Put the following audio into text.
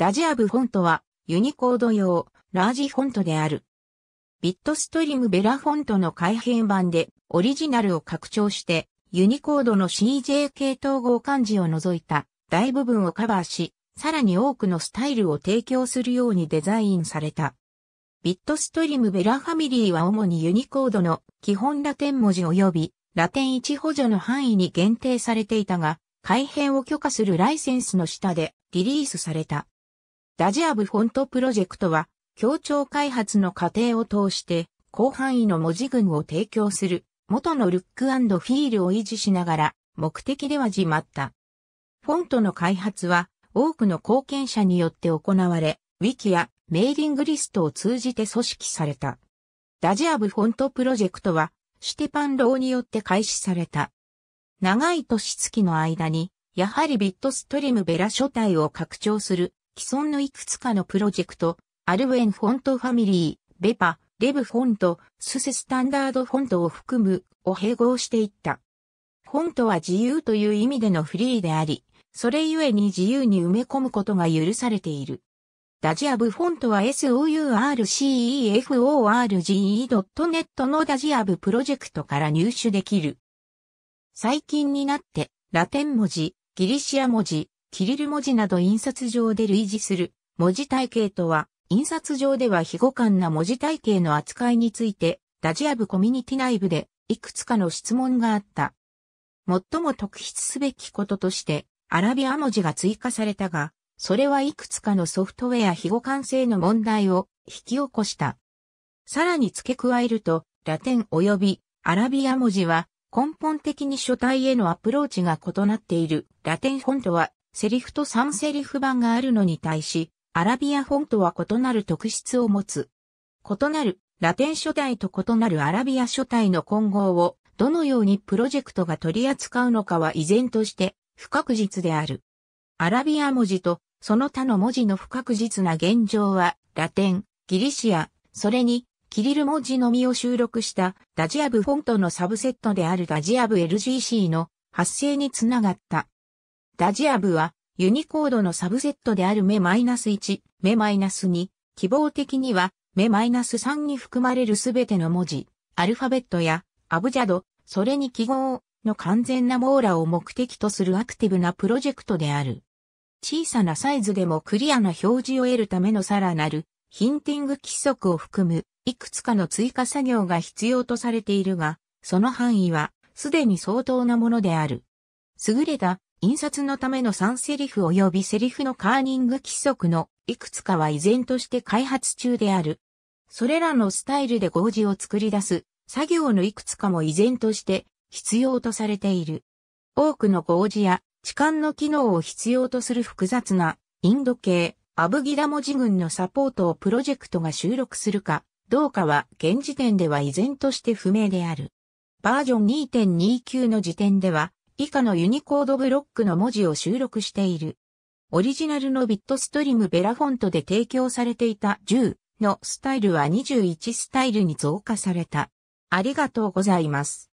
ラジアブフォントはユニコード用ラージフォントである。ビットストリームベラフォントの改変版でオリジナルを拡張してユニコードの CJK 統合漢字を除いた大部分をカバーし、さらに多くのスタイルを提供するようにデザインされた。ビットストリムベラファミリーは主にユニコードの基本ラテン文字及びラテン1補助の範囲に限定されていたが、改変を許可するライセンスの下でリリースされた。ダジアブフォントプロジェクトは、協調開発の過程を通して、広範囲の文字群を提供する、元のルックフィールを維持しながら、目的では始まった。フォントの開発は、多くの貢献者によって行われ、ウィキやメーリングリストを通じて組織された。ダジアブフォントプロジェクトは、シテパンローによって開始された。長い年月の間に、やはりビットストリームベラ書体を拡張する既存のいくつかのプロジェクト、アルウェンフォントファミリー、ベパ、レブフォント、スセスタンダードフォントを含むを併合していった。フォントは自由という意味でのフリーであり、それゆえに自由に埋め込むことが許されている。ダジアブフォントは sourceforge.net のダジアブプロジェクトから入手できる。最近になって、ラテン文字、ギリシア文字、キリル文字など印刷上で類似する文字体系とは、印刷上では非互換な文字体系の扱いについて、ダジアブコミュニティ内部でいくつかの質問があった。最も特筆すべきこととして、アラビア文字が追加されたが、それはいくつかのソフトウェア非互換性の問題を引き起こした。さらに付け加えると、ラテン及びアラビア文字は根本的に書体へのアプローチが異なっている。ラテン本とはセリフと3セリフ版があるのに対し、アラビア本とは異なる特質を持つ。異なる、ラテン書体と異なるアラビア書体の混合を、どのようにプロジェクトが取り扱うのかは依然として不確実である。アラビア文字とその他の文字の不確実な現状は、ラテン、ギリシア、それに、キリル文字のみを収録したダジアブフォントのサブセットであるダジアブ LGC の発生につながった。ダジアブは、ユニコードのサブセットである目 -1、目 -2、希望的には、目 -3 に含まれるすべての文字、アルファベットや、アブジャド、それに記号の完全な網羅を目的とするアクティブなプロジェクトである。小さなサイズでもクリアな表示を得るためのさらなるヒンティング規則を含むいくつかの追加作業が必要とされているが、その範囲はすでに相当なものである。優れた印刷のための3セリフ及びセリフのカーニング規則のいくつかは依然として開発中である。それらのスタイルで合字を作り出す作業のいくつかも依然として必要とされている。多くの合字や置換の機能を必要とする複雑なインド系アブギダ文字群のサポートをプロジェクトが収録するかどうかは現時点では依然として不明である。バージョン2.29の時点では以下のユニコードブロックの文字を収録している。オリジナルのビットストリームベラフォントで提供されていた10のスタイルは21スタイルに増加された。ありがとうございます。